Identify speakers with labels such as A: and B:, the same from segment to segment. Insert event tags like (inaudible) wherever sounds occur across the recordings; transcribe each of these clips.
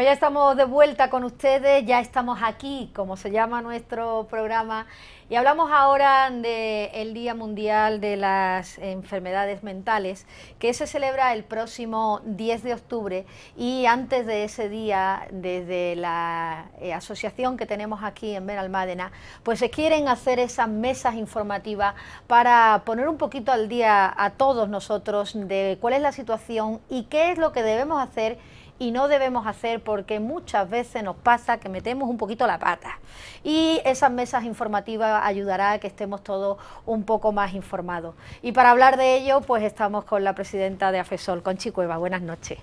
A: Pues ya estamos de vuelta con ustedes, ya estamos aquí, como se llama nuestro programa, y hablamos ahora del Día Mundial de las Enfermedades Mentales, que se celebra el próximo 10 de octubre, y antes de ese día, desde la eh, asociación que tenemos aquí en Benalmádena, pues se quieren hacer esas mesas informativas para poner un poquito al día a todos nosotros de cuál es la situación y qué es lo que debemos hacer y no debemos hacer porque muchas veces nos pasa que metemos un poquito la pata. Y esas mesas informativas ayudará a que estemos todos un poco más informados. Y para hablar de ello, pues estamos con la presidenta de AFESOL, Conchi Cueva. Buenas noches.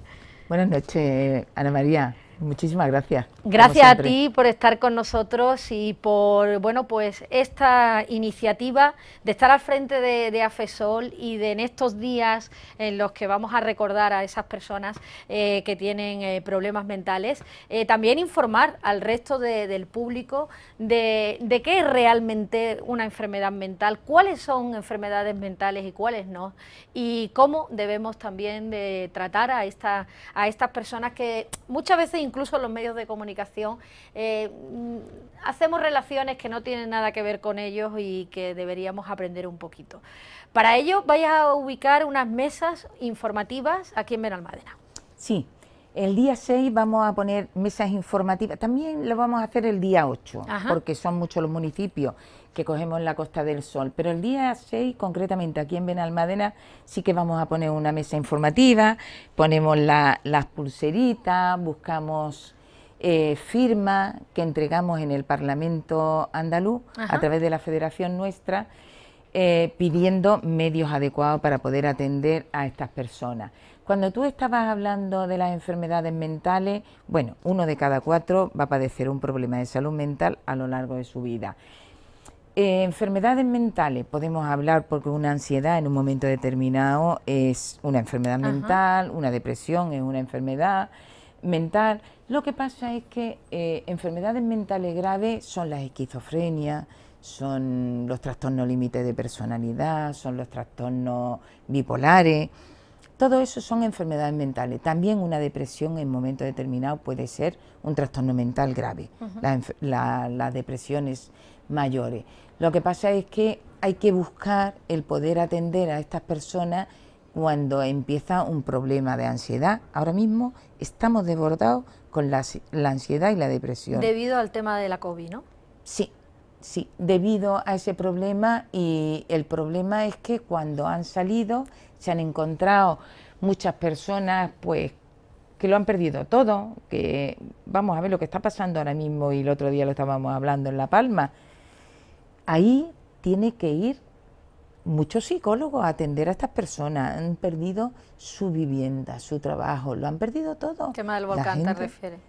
B: Buenas noches, Ana María. Muchísimas gracias. Gracias a ti
A: por estar con nosotros y por bueno pues esta iniciativa de estar al frente de, AFESOL y de en estos días en los que vamos a recordar a esas personas eh, que tienen eh, problemas mentales, eh, también informar al resto del público de, de qué es realmente una enfermedad mental, cuáles son enfermedades mentales y cuáles no, y cómo debemos también de tratar a, esta, a estas personas que muchas veces incluso los medios de comunicación, eh, mm, hacemos relaciones que no tienen nada que ver con ellos y que deberíamos aprender un poquito. Para ello vais a ubicar unas mesas informativas aquí en Benalmádena.
B: Sí, el día 6 vamos a poner mesas informativas, también lo vamos a hacer el día 8, porque son muchos los municipios que cogemos la Costa del Sol. Pero el día 6, concretamente aquí en Benalmadena... sí que vamos a poner una mesa informativa, ponemos las pulseritas, buscamos eh, firmas que entregamos en el Parlamento andaluz a través de la Federación nuestra. Eh, pidiendo medios adecuados para poder atender a estas personas. Cuando tú estabas hablando de las enfermedades mentales, bueno, uno de cada cuatro va a padecer un problema de salud mental a lo largo de su vida. Eh, enfermedades mentales, podemos hablar porque una ansiedad en un momento determinado es una enfermedad mental, una depresión es una enfermedad mental. Lo que pasa es que eh, enfermedades mentales graves son las esquizofrenias, son los trastornos límites de personalidad, son los trastornos bipolares. Todo eso son enfermedades mentales. También una depresión en momento determinado puede ser un trastorno mental grave. Las la, depresión depresiones mayores. Lo que pasa es que hay que buscar el poder atender a estas personas cuando empieza un problema de ansiedad. Ahora mismo estamos desbordados con la, ansiedad y la depresión.
A: Debido al tema de la COVID, ¿no?
B: Sí, sí, debido a ese problema y el problema es que cuando han salido se han encontrado muchas personas pues que lo han perdido todo, que vamos a ver lo que está pasando ahora mismo y el otro día lo estábamos hablando en La Palma, ahí tiene que ir muchos psicólogos a atender a estas personas. Han perdido su vivienda, su trabajo, lo han perdido todo.
A: ¿Qué más del volcán te refieres?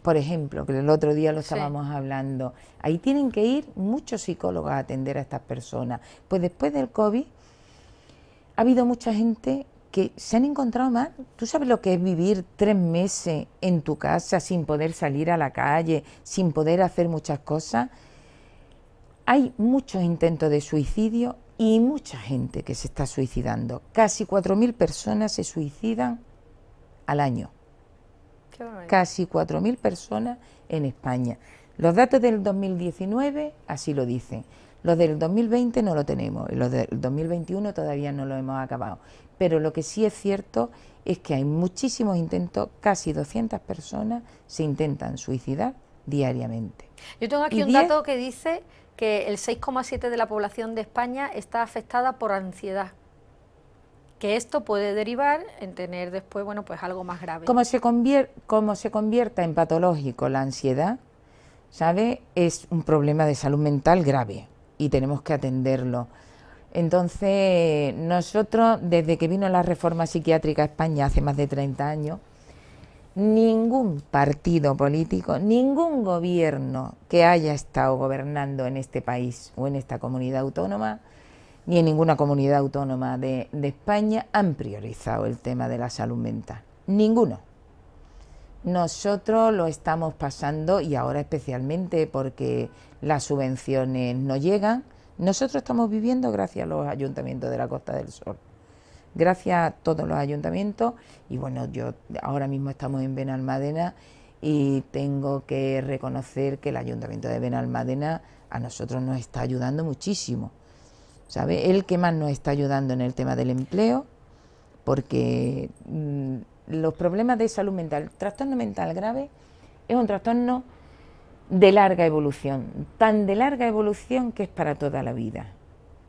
B: Por ejemplo, que el otro día lo estábamos hablando, ahí tienen que ir muchos psicólogos a atender a estas personas. Pues después del COVID ha habido mucha gente que se han encontrado mal. ¿Tú sabes lo que es vivir tres meses en tu casa sin poder salir a la calle, sin poder hacer muchas cosas? Hay muchos intentos de suicidio y mucha gente que se está suicidando. Casi 4.000 personas se suicidan al año. Casi 4.000 personas en España. Los datos del 2019 así lo dicen. Los del 2020 no lo tenemos, los del 2021 todavía no lo hemos acabado. Pero lo que sí es cierto es que hay muchísimos intentos, casi 200 personas se intentan suicidar diariamente.
A: Yo tengo aquí un dato que dice que el 6,7 de la población de España está afectada por ansiedad que esto puede derivar en tener después bueno pues algo más grave. Como se,
B: como se convierta en patológico la ansiedad, ¿sabe? Es un problema de salud mental grave y tenemos que atenderlo. Entonces, nosotros, desde que vino la reforma psiquiátrica a España hace más de 30 años, ningún partido político, ningún gobierno que haya estado gobernando en este país o en esta comunidad autónoma, ni en ninguna comunidad autónoma de, España, han priorizado el tema de la salud mental. Ninguno. Nosotros lo estamos pasando y ahora especialmente porque las subvenciones no llegan. Nosotros estamos viviendo gracias a los ayuntamientos de la Costa del Sol. Gracias a todos los ayuntamientos y bueno, yo ahora mismo estamos en Benalmádena y tengo que reconocer que el ayuntamiento de Benalmádena a nosotros nos está ayudando muchísimo. ¿Sabe? El que más nos está ayudando en el tema del empleo, porque mm, los problemas de salud mental, trastorno mental grave es un trastorno de larga evolución, tan de larga evolución que es para toda la vida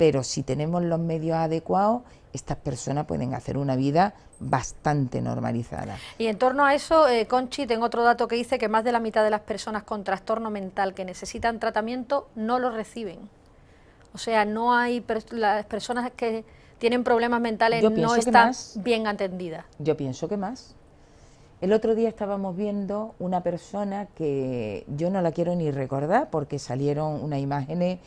B: pero si tenemos los medios adecuados, estas personas pueden hacer una vida bastante normalizada.
A: Y en torno a eso, eh, Conchi, tengo otro dato que dice que más de la mitad de las personas con trastorno mental que necesitan tratamiento no lo reciben. O sea, no hay las personas que tienen problemas mentales no están bien atendidas.
B: Yo pienso que más. El otro día estábamos viendo una persona que yo no la quiero ni recordar porque salieron unas imágenes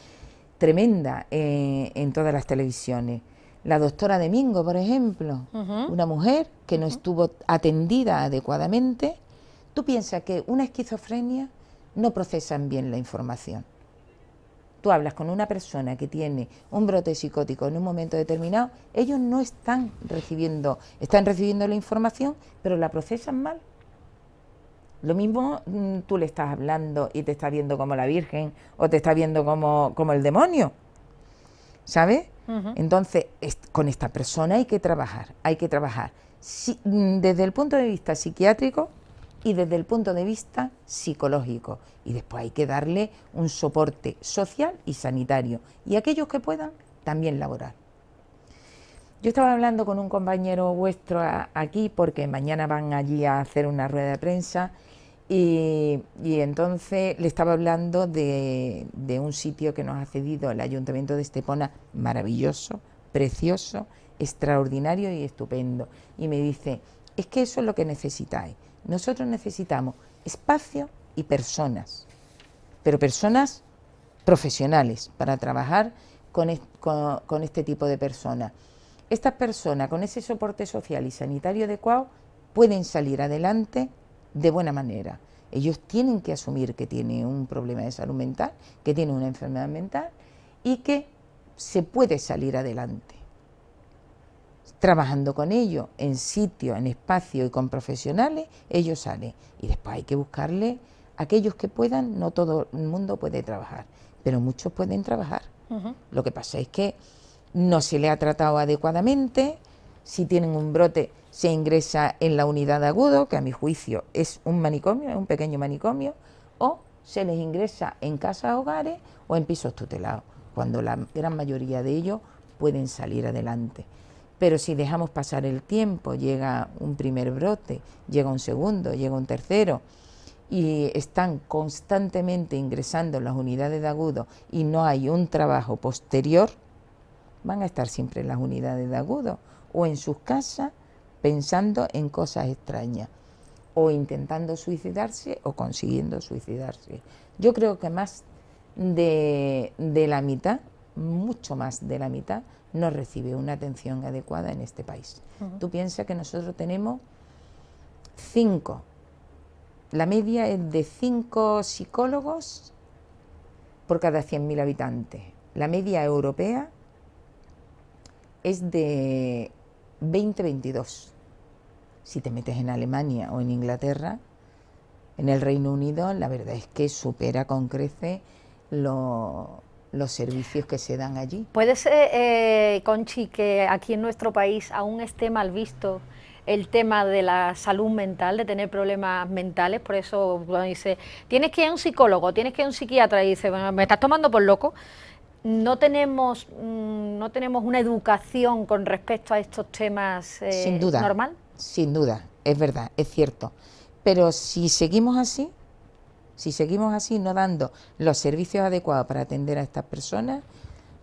B: tremenda eh, en todas las televisiones. La doctora Domingo, por ejemplo, una mujer que no estuvo atendida adecuadamente. Tú piensas que una esquizofrenia no procesan bien la información. Tú hablas con una persona que tiene un brote psicótico en un momento determinado, ellos no están recibiendo, están recibiendo la información, pero la procesan mal. Lo mismo mm, tú le estás hablando y te está viendo como la Virgen o te está viendo como, el demonio. ¿Sabes? Entonces, con esta persona hay que trabajar, hay que trabajar mm, desde el punto de vista psiquiátrico y desde el punto de vista psicológico. Y después hay que darle un soporte social y sanitario. Y aquellos que puedan, también laborar. Yo estaba hablando con un compañero vuestro aquí porque mañana van allí a hacer una rueda de prensa y, entonces le estaba hablando de, un sitio que nos ha cedido el Ayuntamiento de Estepona, maravilloso, precioso, extraordinario y estupendo. Y me dice, es que eso es lo que necesitáis. Nosotros necesitamos espacio y personas, pero personas profesionales para trabajar con este tipo de personas. Estas personas con ese soporte social y sanitario adecuado pueden salir adelante de buena manera. Ellos tienen que asumir que tienen un problema de salud mental, que tienen una enfermedad mental y que se puede salir adelante. Trabajando con ellos en sitio, en espacio y con profesionales, ellos salen. Y después hay que buscarle aquellos que puedan, no todo el mundo puede trabajar, pero muchos pueden trabajar. Lo que pasa es que no se le ha tratado adecuadamente, si tienen un brote se ingresa en la unidad de agudo, que a mi juicio es un manicomio, es un pequeño manicomio, o se les ingresa en casas hogares o en pisos tutelados, cuando la gran mayoría de ellos pueden salir adelante. Pero si dejamos pasar el tiempo, llega un primer brote, llega un segundo, llega un tercero, y están constantemente ingresando en las unidades de agudo y no hay un trabajo posterior, van a estar siempre en las unidades de agudo o en sus casas pensando en cosas extrañas o intentando suicidarse o consiguiendo suicidarse. Yo creo que más de, la mitad, mucho más de la mitad, no recibe una atención adecuada en este país. Tú piensas que nosotros tenemos cinco, la media es de cinco psicólogos por cada 100.000 habitantes. La media europea es de 2022. Si te metes en Alemania o en Inglaterra, en el Reino Unido, la verdad es que supera con crece los servicios que se dan allí.
A: Puede ser, eh, Conchi, que aquí en nuestro país aún esté mal visto el tema de la salud mental, de tener problemas mentales, por eso cuando dice, tienes que ir a un psicólogo, tienes que ir a un psiquiatra, y dice, me estás tomando por loco, no tenemos, mm, no tenemos una educación con respecto a estos temas eh, sin duda, normal.
B: Sin duda, es verdad, es cierto. Pero si seguimos así, si seguimos así, no dando los servicios adecuados para atender a estas personas,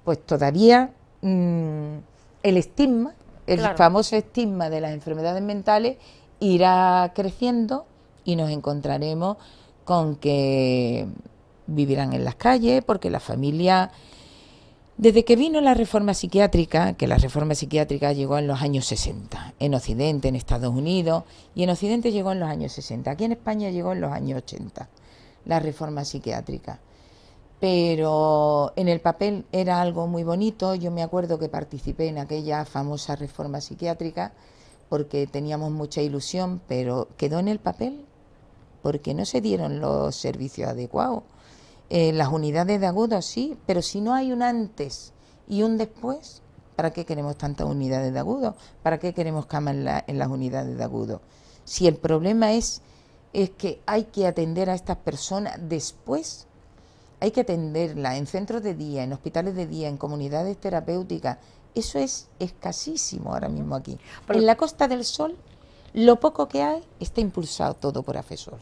B: pues todavía mm, el estigma, el famoso estigma de las enfermedades mentales, irá creciendo y nos encontraremos con que vivirán en las calles porque la familia desde que vino la reforma psiquiátrica, que la reforma psiquiátrica llegó en los años 60, en Occidente, en Estados Unidos, y en Occidente llegó en los años 60, aquí en España llegó en los años 80, la reforma psiquiátrica. Pero en el papel era algo muy bonito, yo me acuerdo que participé en aquella famosa reforma psiquiátrica porque teníamos mucha ilusión, pero quedó en el papel porque no se dieron los servicios adecuados eh, las unidades de agudo sí, pero si no hay un antes y un después, ¿para qué queremos tantas unidades de agudo? ¿Para qué queremos camas en, las unidades de agudo? Si el problema es, es que hay que atender a estas personas después, hay que atenderlas en centros de día, en hospitales de día, en comunidades terapéuticas. Eso es escasísimo ahora mismo aquí. en la Costa del Sol, lo poco que hay está impulsado todo por AFESOR.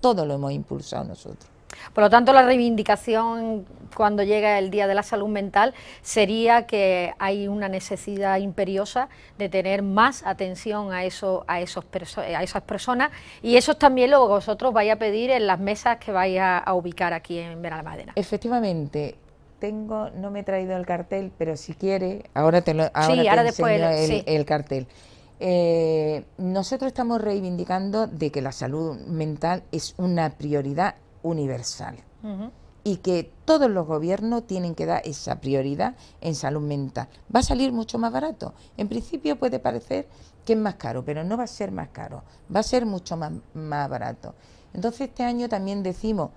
B: Todo lo hemos impulsado nosotros.
A: Por lo tanto, la reivindicación cuando llega el Día de la Salud Mental sería que hay una necesidad imperiosa de tener más atención a, eso, a, esos a esas personas y eso también lo vosotros vais a pedir en las mesas que vais a, ubicar aquí en Benalmádena.
B: Efectivamente. Tengo, no me he traído el cartel, pero si quiere, ahora te lo sí, ahora después, el, cartel. Eh, nosotros estamos reivindicando de que la salud mental es una prioridad universal y que todos los gobiernos tienen que dar esa prioridad en salud mental. Va a salir mucho más barato. En principio puede parecer que es más caro, pero no va a ser más caro, va a ser mucho más, barato. Entonces este año también decimos,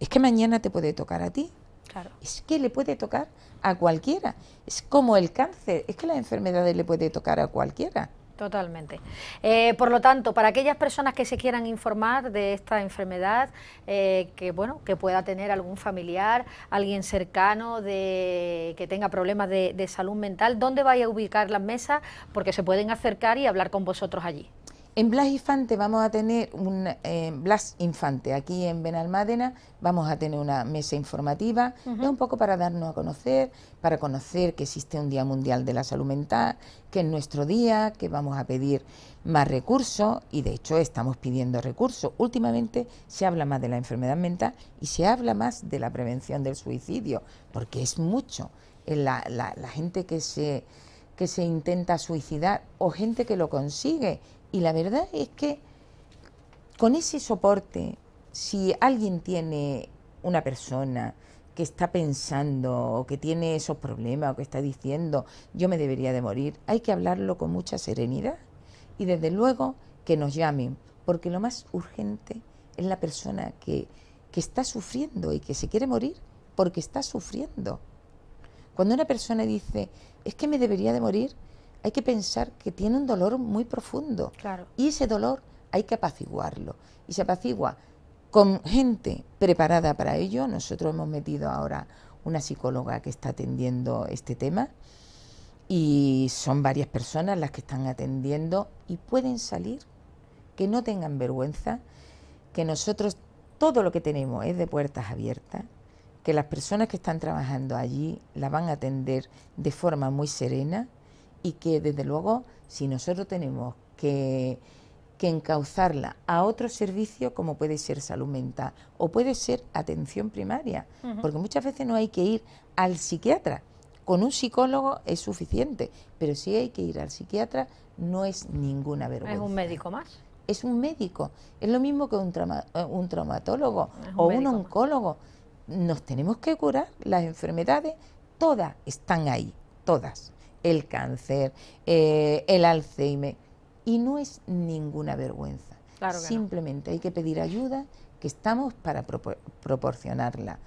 B: es que mañana te puede tocar a ti. Claro. Es que le puede tocar a cualquiera. Es como el cáncer, es que las enfermedades le puede tocar a cualquiera.
A: Totalmente. Eh, por lo tanto, para aquellas personas que se quieran informar de esta enfermedad, eh, que bueno, que pueda tener algún familiar, alguien cercano de, que tenga problemas de, de salud mental, ¿dónde vaya a ubicar las mesas? Porque se pueden acercar y hablar con vosotros allí. En Blas
B: Infante vamos a tener un eh, Blas Infante aquí en Benalmádena, vamos a tener una mesa informativa, un poco para darnos a conocer, para conocer que existe un Día Mundial de la Salud Mental, que es nuestro día, que vamos a pedir más recursos y de hecho estamos pidiendo recursos. Últimamente se habla más de la enfermedad mental y se habla más de la prevención del suicidio, porque es mucho eh, la, la gente que se que se intenta suicidar o gente que lo consigue y la verdad es que con ese soporte, si alguien tiene una persona que está pensando o que tiene esos problemas o que está diciendo yo me debería de morir, hay que hablarlo con mucha serenidad y desde luego que nos llamen, porque lo más urgente es la persona que, que está sufriendo y que se quiere morir porque está sufriendo. Cuando una persona dice es que me debería de morir, hay que pensar que tiene un dolor muy profundo. Y ese dolor hay que apaciguarlo. Y se apacigua con gente preparada para ello. Nosotros hemos metido ahora una psicóloga que está atendiendo este tema y son varias personas las que están atendiendo y pueden salir, que no tengan vergüenza, que nosotros todo lo que tenemos es de puertas abiertas, que las personas que están trabajando allí la van a atender de forma muy serena y que desde luego si nosotros tenemos que, que encauzarla a otro servicio como puede ser salud mental o puede ser atención primaria, porque muchas veces no hay que ir al psiquiatra, con un psicólogo es suficiente, pero si hay que ir al psiquiatra no es ninguna vergüenza. Es un
A: médico más.
B: Es un médico, es lo mismo que un, eh, un traumatólogo o un oncólogo. Nos tenemos que curar, las enfermedades todas están ahí, todas el cáncer, eh, el Alzheimer. Y no es ninguna vergüenza. Simplemente hay que pedir ayuda, que estamos para proporcionarla.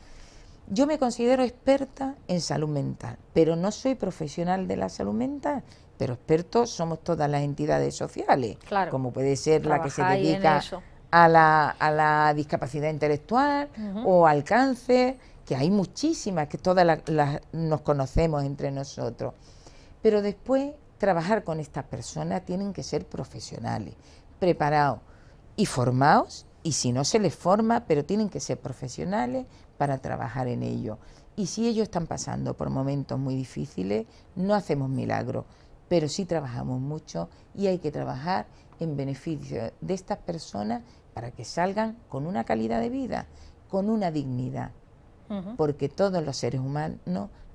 B: Yo me considero experta en salud mental, pero no soy profesional de la salud mental, pero expertos somos todas las entidades sociales, como puede ser la que se dedica a la, discapacidad intelectual o al cáncer, que hay muchísimas, que todas las nos conocemos entre nosotros. Pero después, trabajar con estas personas tienen que ser profesionales, preparados y formados, y si no se les forma, pero tienen que ser profesionales para trabajar en ello. Y si ellos están pasando por momentos muy difíciles, no hacemos milagros, pero sí trabajamos mucho y hay que trabajar en beneficio de estas personas para que salgan con una calidad de vida, con una dignidad, porque todos los seres humanos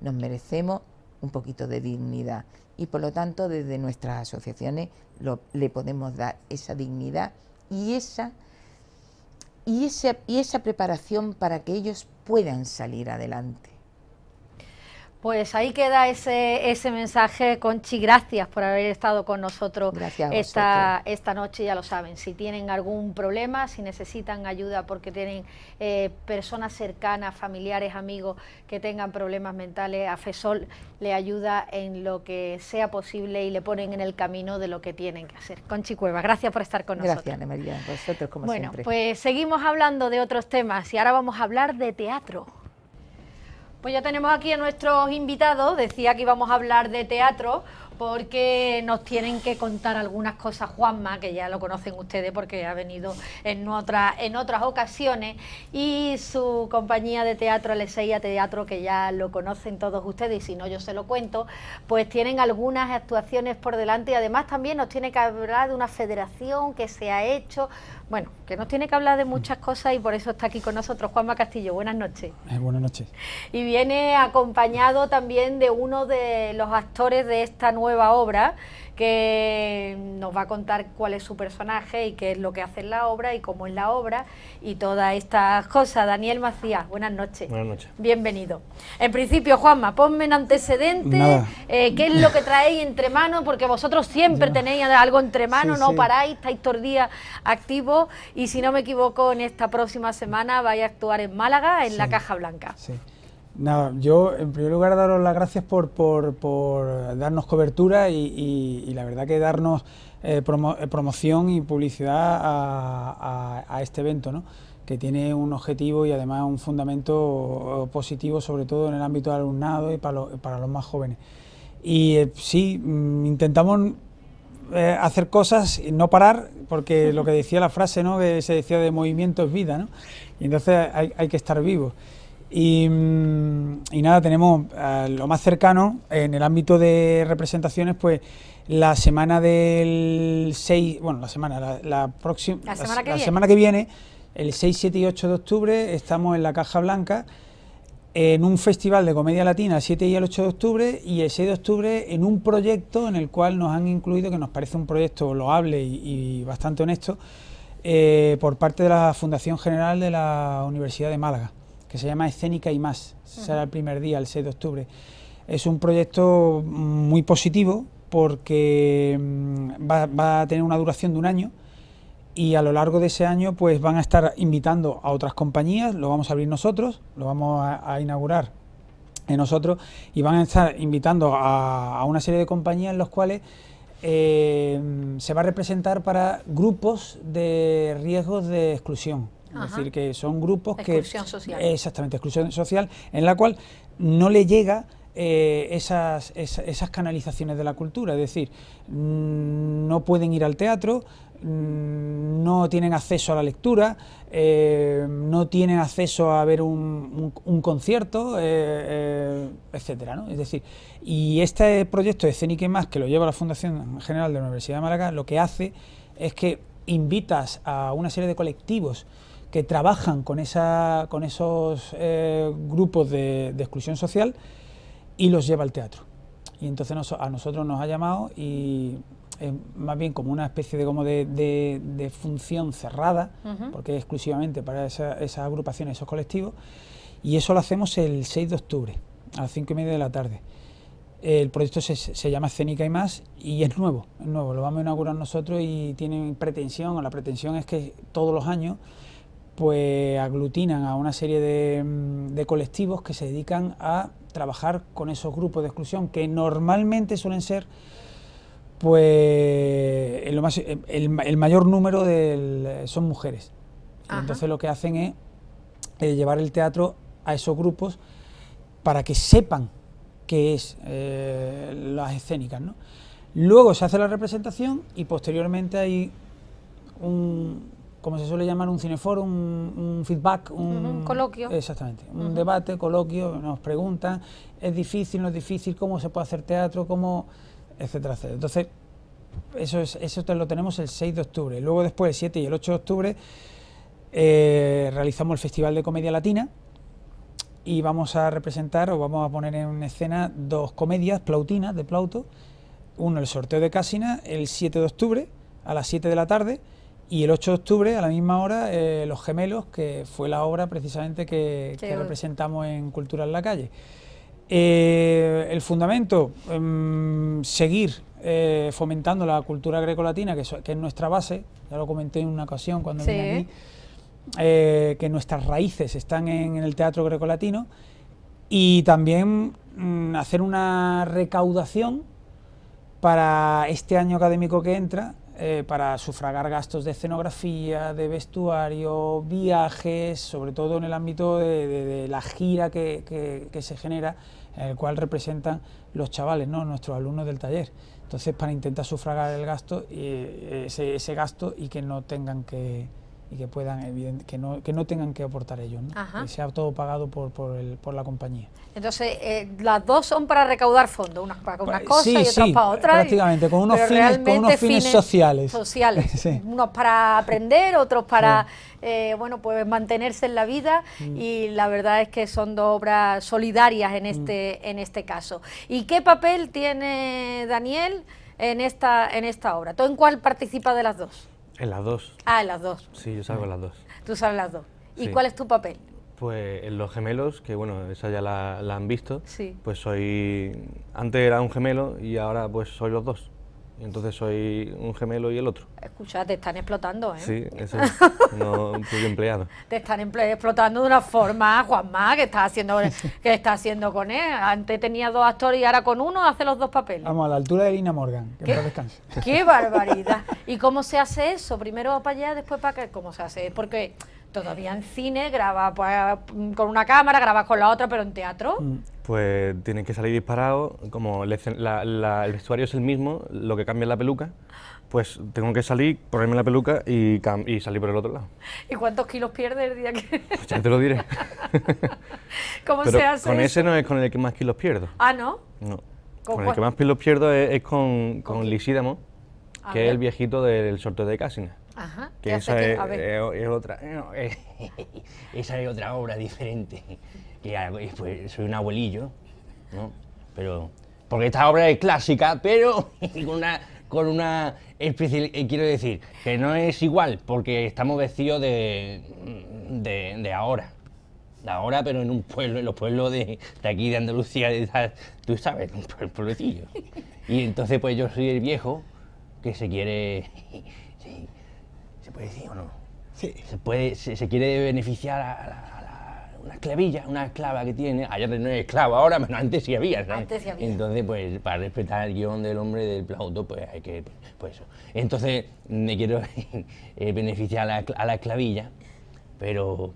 B: nos merecemos un poquito de dignidad. Y por lo tanto, desde nuestras asociaciones le podemos dar esa dignidad y esa, y, esa, y esa preparación para que ellos puedan salir adelante.
A: Pues ahí queda ese, ese mensaje, Conchi. Gracias por haber estado con nosotros esta, esta noche. Ya lo saben, si tienen algún problema, si necesitan ayuda porque tienen eh, personas cercanas, familiares, amigos que tengan problemas mentales, a FESOL le ayuda en lo que sea posible y le ponen en el camino de lo que tienen que hacer. Conchi Cueva, gracias por estar con nosotros. Gracias, Ana
B: como siempre. Bueno, pues
A: seguimos hablando de otros temas y ahora vamos a hablar de teatro. Pues ya tenemos aquí a nuestros invitados. Decía que íbamos a hablar de teatro porque nos tienen que contar algunas cosas Juanma, que ya lo conocen ustedes porque ha venido en, en otras ocasiones, y su compañía de teatro, Leseia Teatro, que ya lo conocen todos ustedes, y si no yo se lo cuento, pues tienen algunas actuaciones por delante y además también nos tiene que hablar de una federación que se ha hecho, bueno, que nos tiene que hablar de muchas cosas y por eso está aquí con nosotros Juanma Castillo. Buenas noches. Eh, buenas noches. Y viene acompañado también de uno de los actores de esta nueva nueva obra que nos va a contar cuál es su personaje y qué es lo que hace en la obra y cómo es la obra y todas estas cosas. Daniel Macías, buenas noches. Buenas noches. Bienvenido. En principio, Juanma, ponme en antecedentes eh, qué es lo que traéis entre manos, porque vosotros siempre tenéis algo entre manos, no paráis, estáis todo activos y si no me equivoco, en esta próxima semana vais a actuar en Málaga, en la Caja Blanca.
C: Sí. Nada, yo en primer lugar daros las gracias por, darnos cobertura y, la verdad que darnos eh, eh, promoción y publicidad a, este evento, ¿no? que tiene un objetivo y además un fundamento positivo, sobre todo en el ámbito del alumnado y para, para los más jóvenes. Y eh, sí, mm, intentamos hacer cosas y no parar, porque lo que decía la frase, ¿no? que se decía de movimiento es vida, ¿no? y entonces hay, hay que estar vivos. Mm, y, nada, tenemos lo más cercano en el ámbito de representaciones, pues la semana del 6, bueno, la semana, la, próxima, semana, que viene, el 6, 7 y 8 de octubre, estamos en la Caja Blanca en un festival de comedia latina el 7 y el 8 de octubre y el 6 de octubre en un proyecto en el cual nos han incluido, que nos parece un proyecto loable y, bastante honesto, eh, por parte de la Fundación General de la Universidad de Málaga que se llama Escénica y más. Será el primer día, el 6 de octubre. Es un proyecto mm, muy positivo porque mm, va, a tener una duración de un año y a lo largo de ese año pues van a estar invitando a otras compañías, lo vamos a abrir nosotros, lo vamos a, inaugurar nosotros y van a estar invitando a, una serie de compañías en los cuales eh, mm, se va a representar para grupos de riesgos de exclusión. Es decir, que son grupos exclusión que... Social. Exactamente, exclusión social, en la cual no le llega eh, esas, esas, canalizaciones de la cultura, es decir, mm, no pueden ir al teatro, mm, no tienen acceso a la lectura, eh, no tienen acceso a ver un, concierto, eh, etcétera, ¿no? Es decir, y este proyecto de y Más, que lo lleva la Fundación General de la Universidad de Málaga, lo que hace es que invitas a una serie de colectivos que trabajan con, esa, con esos eh, grupos de, exclusión social y los lleva al teatro. Y entonces a nosotros nos ha llamado y es más bien como una especie de, como de, función cerrada, porque es exclusivamente para esa, esas agrupaciones, esos colectivos, y eso lo hacemos el 6 de octubre, a las 5 y media de la tarde. El proyecto se, llama Escénica y más y es nuevo, nuevo, lo vamos a inaugurar nosotros y tienen pretensión, o la pretensión es que todos los años pues aglutinan a una serie mm, de, colectivos que se dedican a trabajar con esos grupos de exclusión que normalmente suelen ser pues el, mayor número del, son mujeres. Entonces lo que hacen es eh, llevar el teatro a esos grupos para que sepan qué es eh, las escénicas. Luego se hace la representación y posteriormente hay un, como se suele llamar, un cineforum, un, feedback, un, coloquio. Exactamente, un debate, coloquio, nos preguntan, es difícil, no es difícil, cómo se puede hacer teatro, cómo, etcétera, Entonces, eso, es, eso lo tenemos el 6 de octubre. Luego después, el 7 y el 8 de octubre, eh, realizamos el Festival de Comedia Latina y vamos a representar o vamos a poner en escena dos comedias plautinas de Plauto. Uno, el sorteo de Casina, el 7 de octubre, a las 7 de la tarde y el 8 de octubre, a la misma hora, eh, Los Gemelos, que fue la obra precisamente que, representamos en Cultura en la Calle. Eh, el fundamento, em, seguir eh, fomentando la cultura grecolatina, que, es nuestra base, ya lo comenté en una ocasión cuando vine aquí, que nuestras raíces están en, el teatro grecolatino, y también mm, hacer una recaudación para este año académico que entra eh, para sufragar gastos de escenografía, de vestuario, viajes, sobre todo en el ámbito de, la gira que, se genera, en el cual representan los chavales, ¿no? nuestros alumnos del taller. Entonces, para intentar sufragar el gasto, eh, ese gasto y que no tengan que, y que puedan que no tengan que aportar ellos ¿no? que sea todo pagado por la compañía
A: entonces eh, las dos son para recaudar fondos unas para unas pues, cosas y otras para otras prácticamente con unos fines con unos fines, sociales sociales (laughs) unos para aprender otros para eh, bueno pues mantenerse en la vida mm. y la verdad es que son dos obras solidarias en mm. este en este caso y qué papel tiene Daniel en esta en esta obra tú en cuál participa de las dos en las dos. Ah, en las dos.
D: Sí, yo salgo en las dos.
A: Tú sales las dos. ¿Y cuál es tu papel?
D: Pues en los gemelos, que bueno, esa ya la, la, han visto. Sí. Pues soy. Antes era un gemelo y ahora pues soy los dos entonces soy un gemelo y el otro.
A: Escucha, te están explotando, ¿eh? Sí,
D: (laughs) eso es. no soy empleado.
A: Te están explotando de una forma, Juanma, que estás haciendo, que está haciendo con él. Antes tenía dos actores y ahora con uno hace los dos papeles.
C: Vamos, a la altura de Lina Morgan, que descanse. ¡Qué
A: barbaridad! ¿Y cómo se hace eso? Primero para allá, después para acá. ¿Cómo se hace? Porque todavía en cine, grabas pues, con una cámara, grabas con la otra, pero en teatro.
D: Mm. Pues tienen que salir disparado, como el, vestuario es el mismo, lo que cambia es la peluca, pues tengo que salir, ponerme la peluca y, y salir por el otro lado.
A: ¿Y cuántos kilos pierdes el día que...? Pues ya te lo diré. (laughs) ¿Cómo se hace Con ese no
D: es con el que más kilos pierdo. ¿Ah, no? No. Con, el que más kilos pierdo es, con, con, que es ah, el viejito del sorteo de Casina. Que esa es, otra,
E: (laughs) esa es otra obra diferente. Que pues, soy un abuelillo, ¿no? Pero porque esta obra es clásica, pero con (laughs) una con una especie, eh, quiero decir, que no es igual, porque estamos vestidos de, de, ahora. De ahora, pero en un pueblo, en los pueblos de, aquí, de Andalucía, tú sabes, un pueblecillo. Y entonces, pues yo soy el viejo que se quiere. (laughs) ¿Se puede decir o no? Se, puede, se, quiere beneficiar a, una esclavilla una esclava que tiene. Ayer ah, no es esclava ahora, pero antes sí había. Antes sí había. Entonces, pues, para respetar el guión del hombre del plauto, pues hay que. Pues eso. Entonces, me quiero (laughs) eh, beneficiar a la, esclavilla, pero.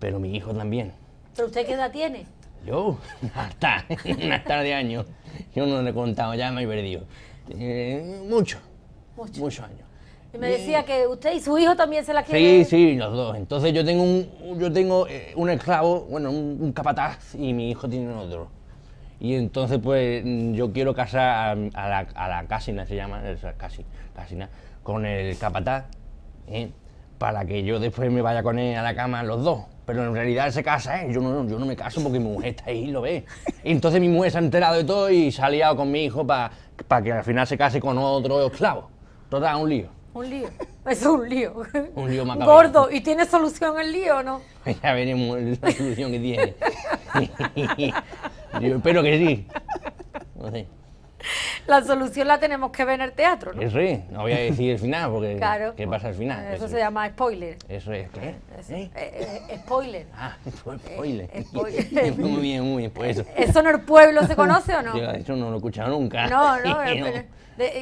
E: Pero mi hijo también.
A: ¿Pero usted qué edad tiene?
E: Yo, (laughs) hasta, (laughs) hasta de año. Yo no le he contado, ya me he perdido. Eh, mucho. Muchos años.
A: Y me decía que usted y su hijo también se la quieren.
E: Sí, sí, los dos. Entonces yo tengo un, yo tengo eh, un esclavo, bueno, un, capataz y mi hijo tiene otro. Y entonces pues mm, yo quiero casar a, la, a casina, se llama, casi, casina, con el capataz, ¿eh? para que yo después me vaya con él a la cama los dos. Pero en realidad se casa, ¿eh? yo, no, yo no me caso porque mi mujer está ahí y lo ve. entonces mi mujer se ha enterado de todo y se ha liado con mi hijo para para que al final se case con otro esclavo. da un lío.
A: Un lío. Es un lío.
E: Un lío macabro. Gordo.
A: ¿Y tiene solución el lío o no?
E: (laughs) Ya veremos la solución que tiene. (laughs) espero que sí. No sé.
A: (laughs) la solución la tenemos que ver en el teatro, ¿no? Eso
E: es, no voy a decir el final, porque (laughs) claro. ¿qué pasa al final? Eso, se
A: llama spoiler.
E: Eso es, ¿qué?
A: ¿Eh? spoiler. Ah, spoiler.
E: Es spoiler. muy bien, muy bien, pues. (laughs) eso. no en el pueblo se conoce o no? Yo, eso no lo he escuchado nunca. No, no, pero,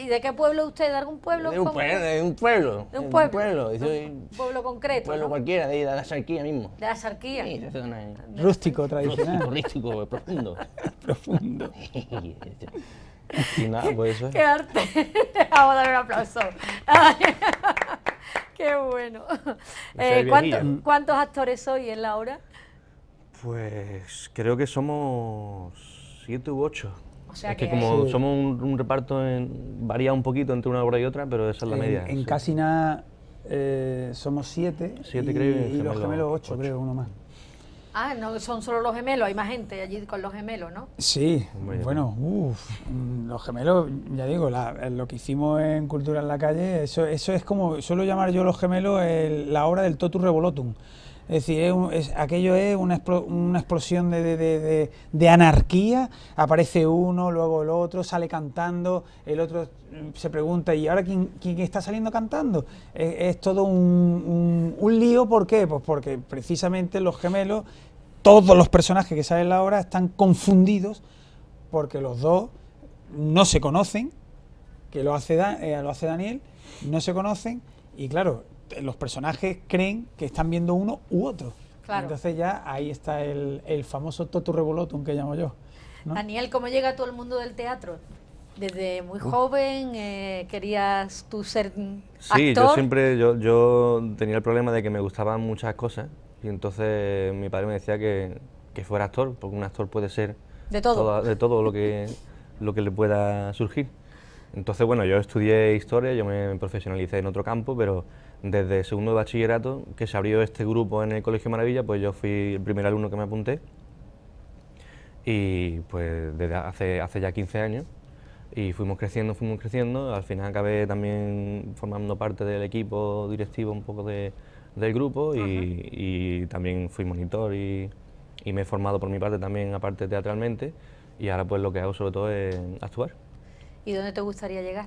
A: ¿Y de qué pueblo usted? ¿De algún pueblo? De un, pueblo.
E: De un pueblo. un pueblo.
A: pueblo. pueblo concreto. Un pueblo
E: cualquiera, de, la sarquía mismo.
A: ¿De la sarquía?
E: Rústico, tradicional. Rústico, rústico profundo. profundo
D: nada, Qué
A: arte. (laughs) Vamos a dar un aplauso. (laughs) qué bueno. Eh, mm. ¿Cuántos actores soy en la obra?
D: Pues creo que somos siete u ocho. O sea es que, como somos un, reparto, en, varía un poquito entre una obra y otra, pero esa es la media. En
C: casi nada eh, somos siete, y, los gemelos ocho, creo, uno más.
A: Ah, no son solo los gemelos, hay más gente allí con los gemelos, ¿no?
C: Sí, bueno, mm, los gemelos, ya digo, eh, lo que hicimos en Cultura en la Calle, eso, es como, suelo llamar yo los gemelos la obra del totus revolotum. Es decir, es aquello es una, explosión de, anarquía. Aparece uno, luego el otro, sale cantando, el otro mm, se pregunta, ¿y ahora quién, está saliendo cantando? E, es, todo un, lío, ¿por qué? Pues porque precisamente los gemelos, todos los personajes que salen en la obra están confundidos porque los dos no se conocen, que lo hace, eh, lo hace Daniel, no se conocen, y claro, los personajes creen que están viendo uno u otro. Entonces ya ahí está el, famoso totu revolotum que llamo yo.
A: Daniel, ¿cómo llega todo el mundo del teatro? Desde muy joven eh, querías tú ser actor. Sí, yo
C: siempre
D: yo, tenía el problema de que me gustaban muchas cosas y entonces mi padre me decía que, fuera actor, porque un actor puede ser de todo, de todo lo que lo que le pueda surgir. Entonces, bueno, yo estudié historia, yo me profesionalicé en otro campo, pero desde segundo de bachillerato, que se abrió este grupo en el Colegio Maravilla, pues yo fui el primer alumno que me apunté. Y pues desde hace, ya 15 años. Y fuimos creciendo, fuimos creciendo. Al final acabé también formando parte del equipo directivo un poco del grupo y, también fui monitor y me he formado por mi parte también, aparte teatralmente. Y ahora pues lo que hago sobre todo es actuar.
A: ¿Y dónde te gustaría llegar?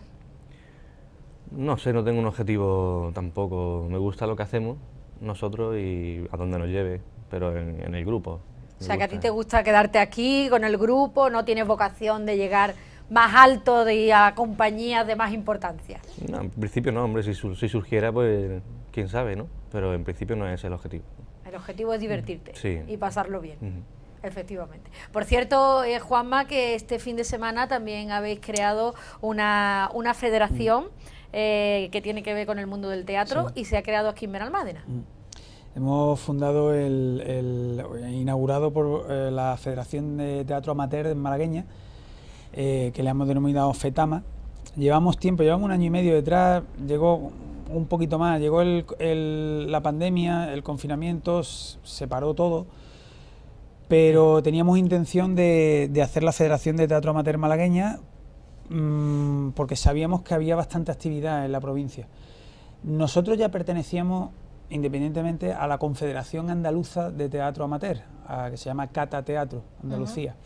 D: No sé, no tengo un objetivo tampoco. Me gusta lo que hacemos nosotros y a dónde nos lleve, pero en, el grupo. O sea, que a ti te
A: gusta quedarte aquí con el grupo, no tienes vocación de llegar más alto y a compañías de más importancia.
D: No, en principio no, hombre, si, surgiera, pues quién sabe, ¿no? Pero en principio no es el objetivo.
A: El objetivo es divertirte y pasarlo bien. Efectivamente. Por cierto, eh, Juanma, que este fin de semana también habéis creado una, federación mm. eh, que tiene que ver con el mundo del teatro y se ha creado aquí en Benalmádena.
C: Mm. Hemos fundado el, inaugurado por eh, la Federación de Teatro Amateur de Malagueña, eh, que le hemos denominado FETAMA. Llevamos tiempo, llevamos un año y medio detrás, llegó un poquito más, llegó la pandemia, el confinamiento, se paró todo pero teníamos intención de, de hacer la Federación de Teatro Amateur Malagueña mm, porque sabíamos que había bastante actividad en la provincia. Nosotros ya pertenecíamos independientemente a la Confederación Andaluza de Teatro Amateur, que se llama Cata Teatro Andalucía.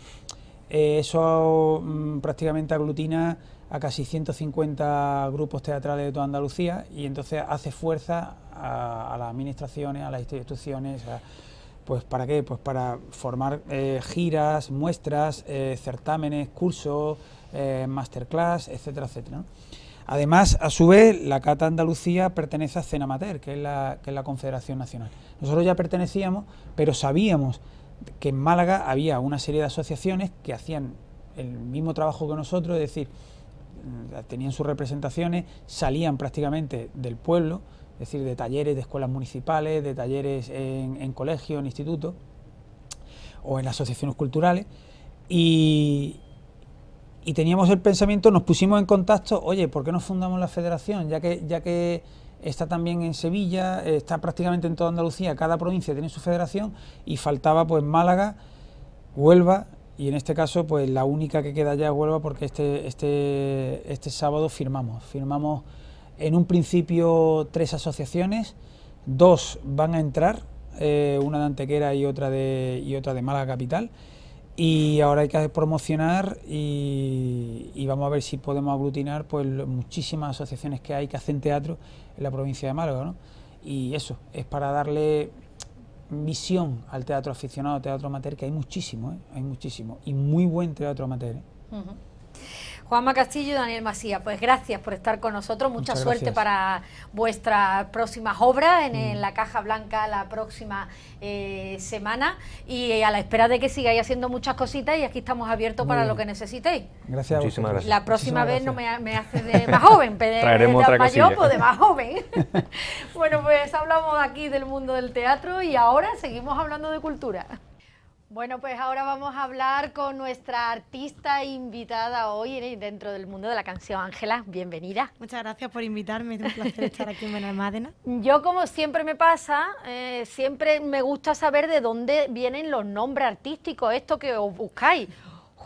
C: Eh, eso mm, prácticamente aglutina a casi 150 grupos teatrales de toda Andalucía y entonces hace fuerza a, a las administraciones, a las instituciones, a, pues para qué? Pues para formar eh, giras, muestras, eh, certámenes, cursos, eh, masterclass, etcétera, etcétera. Además, a su vez, la Cata Andalucía pertenece a CENAMATER, que es, la, que es la Confederación Nacional. Nosotros ya pertenecíamos, pero sabíamos que en Málaga había una serie de asociaciones que hacían el mismo trabajo que nosotros, es decir, mm, tenían sus representaciones, salían prácticamente del pueblo, es decir, de talleres de escuelas municipales, de talleres en, colegios, en institutos o en asociaciones culturales. Y, y teníamos el pensamiento, nos pusimos en contacto, oye, ¿por qué no fundamos la federación? Ya que, ya que está también en Sevilla, está prácticamente en toda Andalucía, cada provincia tiene su federación y faltaba pues Málaga, Huelva y en este caso pues la única que queda ya es Huelva porque este, este, este sábado firmamos, firmamos en un principio tres asociaciones, dos van a entrar, eh, una de Antequera y otra de, y otra de Málaga Capital, y ahora hay que promocionar y, vamos a ver si podemos aglutinar pues muchísimas asociaciones que hay que hacen teatro en la provincia de Málaga, ¿no? Y eso, es para darle visión al teatro aficionado, teatro amateur, que hay muchísimo, ¿eh? hay muchísimo, y muy buen teatro amateur. ¿eh?
A: Juanma Castillo y Daniel Macías, pues gracias por estar con nosotros. Mucha suerte para vuestras próximas obras en, mm. la Caja Blanca la próxima eh, semana y eh, a la espera de que sigáis haciendo muchas cositas y aquí estamos abiertos para lo que necesitéis.
C: Gracias. Muchísimas gracias. La próxima vez no
A: me, hace de más joven, pero de mayor, pues de más joven. (laughs) bueno, pues hablamos aquí del mundo del teatro y ahora seguimos hablando de cultura. Bueno, pues ahora vamos a hablar con nuestra artista invitada hoy dentro del mundo de la canción. Ángela, bienvenida. Muchas gracias por invitarme, es un placer estar aquí en Benalmádena. Yo, como siempre me pasa, eh, siempre me gusta saber de dónde vienen los nombres artísticos, esto que os buscáis.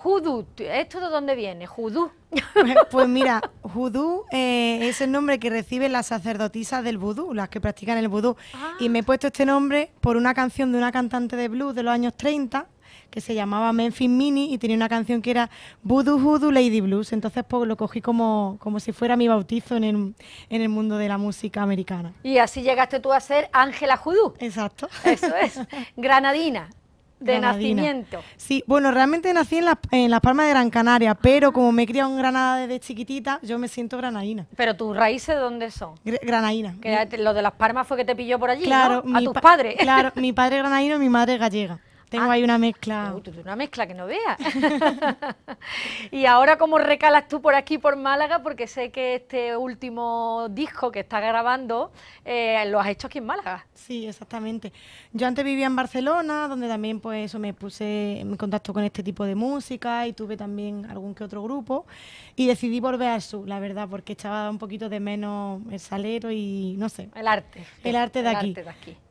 A: Judú, ¿esto de dónde viene? Judú.
F: (laughs) Pues mira, Judú eh, es el nombre que reciben las sacerdotisas del vudú, las que practican el vudú. Y me he ah. puesto este nombre por una canción de una cantante de blues de los años 30 que se llamaba Memphis Mini y tenía una canción que era Voodoo Hoodoo Lady Blues. Entonces pues, lo cogí como, como si fuera mi bautizo en el, mundo de la música americana.
A: Y así llegaste tú a ser Ángela Judú. Exacto. Eso es. (laughs) Granadina. De nacimiento.
F: Sí, bueno, realmente nací en, Las Palmas de Gran Canaria, pero como me he criado en Granada desde chiquitita, yo me siento granadina. ¿Pero tus raíces dónde son? granadina. lo de Las
A: Palmas fue que te pilló por allí, claro, A tus padres. (laughs) Claro,
F: mi padre granadino y mi madre gallega. Tengo ah. ahí una mezcla.
A: una mezcla que no veas. (laughs) y ahora, ¿cómo recalas tú por aquí, por Málaga? Porque sé que este último disco que estás grabando eh, lo has hecho aquí en Málaga. Sí, exactamente.
F: Yo antes vivía en Barcelona, donde también pues me puse en contacto con este tipo de música y tuve también algún que otro grupo y decidí volver al sur, la verdad, porque echaba un poquito de menos el salero y no sé. El arte. El arte de, aquí.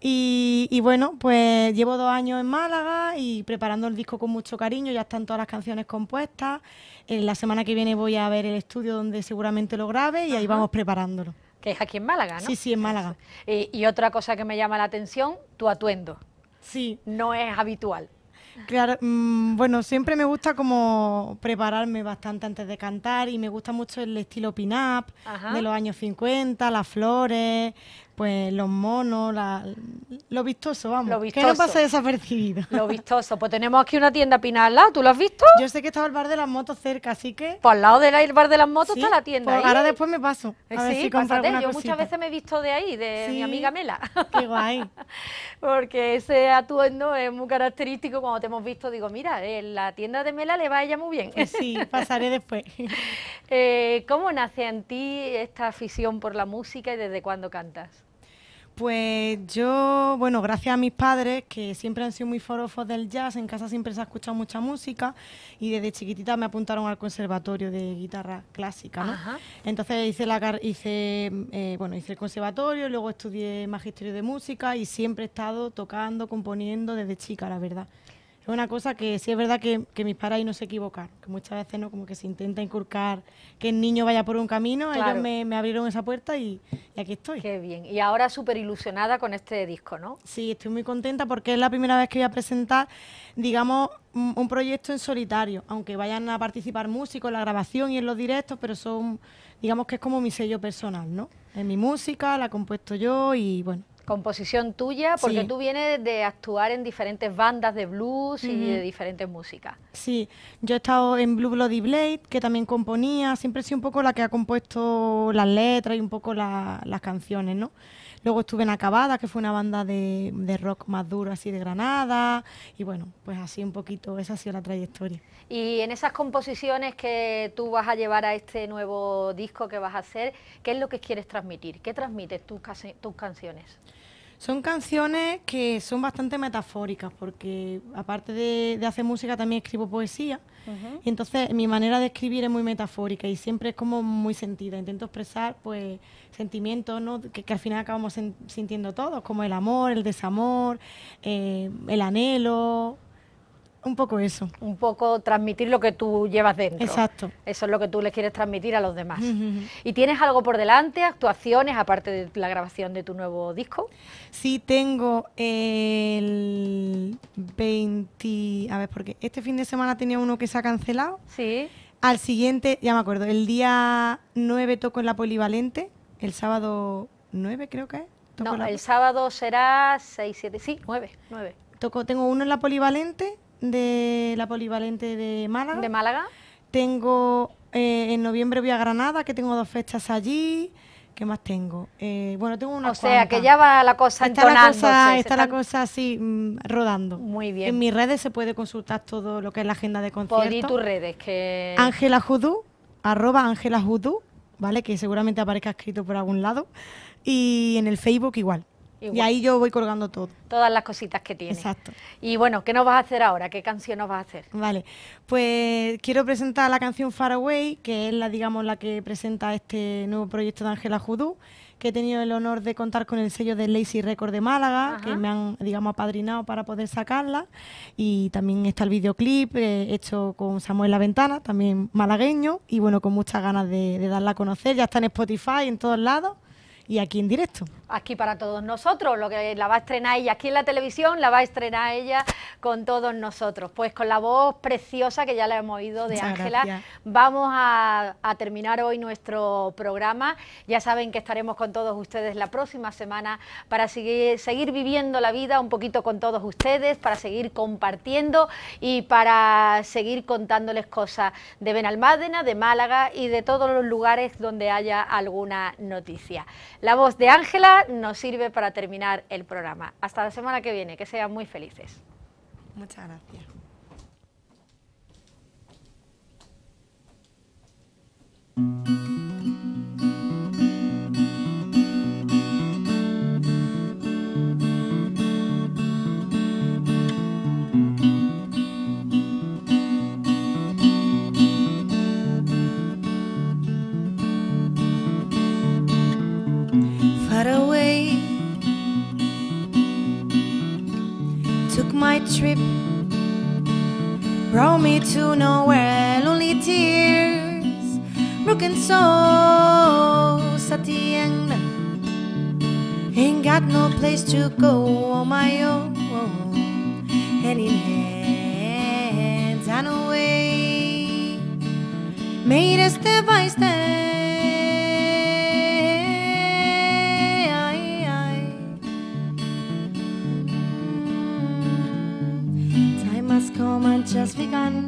F: Y, bueno, pues llevo dos años en Málaga y preparando el disco con mucho cariño, ya están todas las canciones compuestas. Eh, la semana que viene voy a ver el estudio donde seguramente lo grabe y ahí vamos preparándolo.
A: Que es aquí en Málaga, ¿no? Sí, sí, en Málaga. Y, otra cosa que me llama la atención, tu atuendo. Sí. No es habitual.
F: Claro, mm, bueno, siempre me gusta como prepararme bastante antes de cantar y me gusta mucho el estilo pin-up de los años 50, las flores, pues los monos, lo vistoso, vamos. Lo vistoso. Que no pase desapercibido. Lo
A: vistoso. Pues tenemos aquí una tienda Pinala, ¿tú lo has visto? Yo sé que estaba el bar de las motos cerca, así que. Por pues al lado del bar de las motos está la tienda. Pues ¿eh? ahora después me paso. A eh, ver si yo muchas veces me he visto de ahí, de mi amiga Mela. Qué guay. (laughs) Porque ese atuendo es muy característico cuando te hemos visto. Digo, mira, en la tienda de Mela le va ella muy bien. Pues sí,
F: (laughs) pasaré después.
A: eh, ¿Cómo nace en ti esta afición por la música y desde cuándo cantas?
F: Pues yo, bueno, gracias a mis padres, que siempre han sido muy forofos del jazz, en casa siempre se ha escuchado mucha música y desde chiquitita me apuntaron al conservatorio de guitarra clásica, ¿no? Entonces hice, la, hice, eh, bueno, hice el conservatorio, luego estudié magisterio de música y siempre he estado tocando, componiendo desde chica, la verdad una cosa que sí es verdad que, mis padres no se equivocan, que muchas veces no como que se intenta inculcar que el niño vaya por un camino, ellos me, abrieron esa puerta y, aquí estoy. Qué bien, y ahora súper ilusionada con este disco, ¿no? Sí, estoy muy contenta porque es la primera vez que voy a presentar, digamos, un, proyecto en solitario, aunque vayan a participar músicos en la grabación y en los directos, pero son, digamos que es como mi sello personal, ¿no? Es mi música, la compuesto yo y bueno
A: composición tuya, porque tú vienes de actuar en diferentes bandas de blues y de diferentes músicas.
F: Sí, yo he estado en Blue Bloody Blade, que también componía, siempre he sido un poco la que ha compuesto las letras y un poco las canciones, ¿no? Luego estuve en Acabada, que fue una banda de, rock más duro, así de Granada. Y bueno, pues así un poquito, esa ha sido la trayectoria.
A: Y en esas composiciones que tú vas a llevar a este nuevo disco que vas a hacer, ¿qué es lo que quieres transmitir? ¿Qué transmites tus canciones?
F: Son canciones que son bastante metafóricas, porque aparte de, hacer música también escribo poesía. Y entonces mi manera de escribir es muy metafórica y siempre es como muy sentida. Intento expresar pues sentimientos ¿no? que, al final acabamos sintiendo todos, como el amor, el desamor, eh, el anhelo, un poco eso.
A: Un poco transmitir lo que tú llevas dentro. Exacto. Eso es lo que tú le quieres transmitir a los demás. ¿Y tienes algo por delante, actuaciones, aparte de la grabación de tu nuevo disco?
F: Sí, tengo el 20... A ver, porque este fin de semana tenía uno que se ha cancelado. Sí. Al siguiente, ya me acuerdo, el día 9 toco en la Polivalente, el sábado 9 creo que es. no, el
A: sábado será 6, 7, sí, 9,
F: Toco, tengo uno en la Polivalente, de la polivalente de Málaga. De Málaga. Tengo, eh, en noviembre voy a Granada, que tengo dos fechas allí. ¿Qué más tengo? Eh, bueno, tengo una. O sea, que ya va la cosa está la cosa, está la cosa así mm, rodando. Muy bien. En mis redes se puede consultar todo lo que es la agenda de conciertos. Por pues tus redes que. Ángela arroba Ángela ¿vale? Que seguramente aparezca escrito por algún lado. Y en el Facebook igual. Y ahí yo voy colgando todo.
A: Todas las cositas que tiene. Exacto. Y bueno, ¿qué nos vas a hacer ahora? ¿Qué canción nos vas a hacer?
F: Vale, pues quiero presentar la canción Far Away, que es la, digamos, la que presenta este nuevo proyecto de Ángela Judú, que he tenido el honor de contar con el sello de Lazy Record de Málaga, que me han, digamos, apadrinado para poder sacarla. Y también está el videoclip eh, hecho con Samuel La Ventana, también malagueño, y bueno, con muchas ganas de, de darla a conocer. Ya está en Spotify, en todos lados y aquí en directo.
A: Aquí para todos nosotros, lo que la va a estrenar ella aquí en la televisión, la va a estrenar ella con todos nosotros. Pues con la voz preciosa que ya la hemos oído de Ángela, vamos a, terminar hoy nuestro programa. Ya saben que estaremos con todos ustedes la próxima semana para seguir, seguir viviendo la vida un poquito con todos ustedes, para seguir compartiendo y para seguir contándoles cosas de Benalmádena, de Málaga y de todos los lugares donde haya alguna noticia. La voz de Ángela nos sirve para terminar el programa. Hasta la semana que viene, que sean muy felices. Muchas gracias.
G: my trip brought me to nowhere. Lonely tears, broken souls at the end. Ain't got no place to go on my own. Hand in hand, and away, made a step by step. just begun,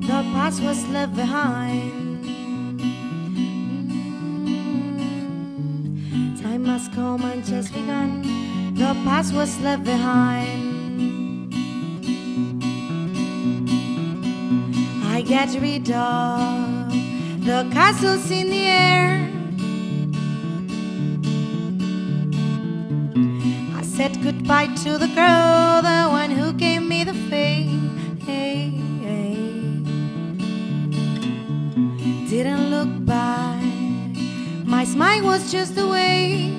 G: the past was left behind. Time has come and just begun, the past was left behind. I get rid of the castles in the air. I said goodbye to the girl that Guess mine was just the way.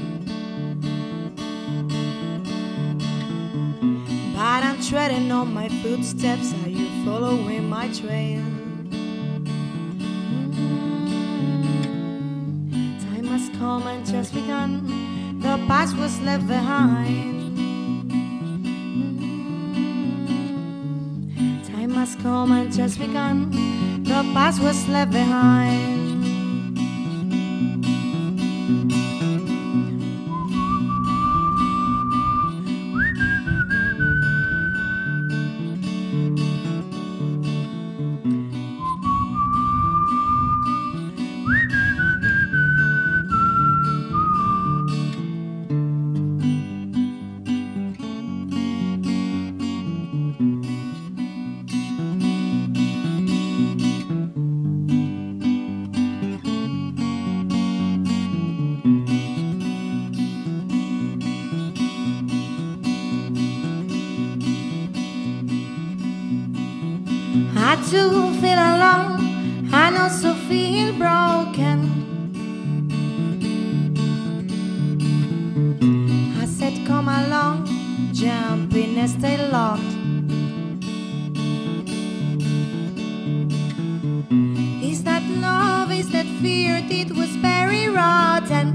G: But I'm treading on my footsteps. Are you following my trail? Mm. Time has come and just begun. The past was left behind. Mm. Time has come and just begun. The past was left behind. happiness they locked. Is that love, is that fear? It was very rotten.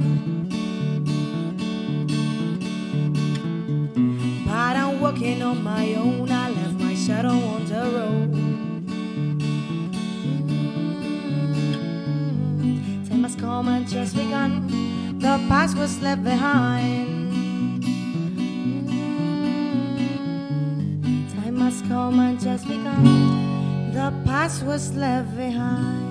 G: But I'm walking on my own, I left my shadow on the road. Mm, time has come and just begun, the past was left behind. home had just begun. The past was left behind.